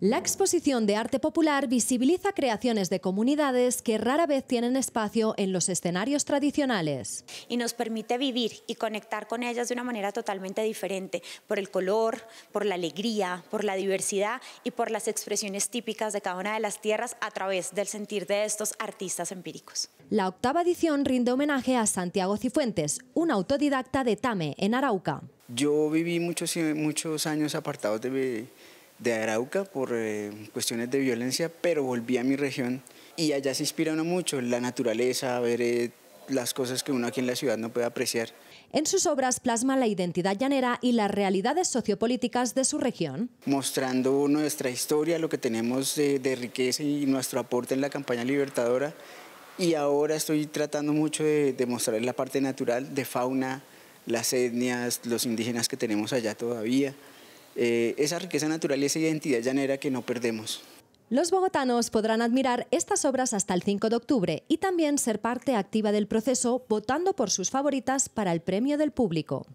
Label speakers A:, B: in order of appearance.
A: La exposición de arte popular visibiliza creaciones de comunidades que rara vez tienen espacio en los escenarios tradicionales.
B: Y nos permite vivir y conectar con ellas de una manera totalmente diferente, por el color, por la alegría, por la diversidad y por las expresiones típicas de cada una de las tierras a través del sentir de estos artistas empíricos.
A: La octava edición rinde homenaje a Santiago Cifuentes, un autodidacta de Tame, en Arauca.
C: Yo viví muchos, muchos años apartados de de Arauca por eh, cuestiones de violencia, pero volví a mi región y allá se inspira uno mucho, la naturaleza, ver eh, las cosas que uno aquí en la ciudad no puede apreciar.
A: En sus obras plasma la identidad llanera y las realidades sociopolíticas de su región.
C: Mostrando nuestra historia, lo que tenemos de, riqueza y nuestro aporte en la campaña libertadora. Y ahora estoy tratando mucho de, de mostrar la parte natural de fauna, las etnias, los indígenas que tenemos allá todavía. Eh, esa riqueza natural y esa identidad llanera que no perdemos.
A: Los bogotanos podrán admirar estas obras hasta el 5 de octubre y también ser parte activa del proceso votando por sus favoritas para el premio del público.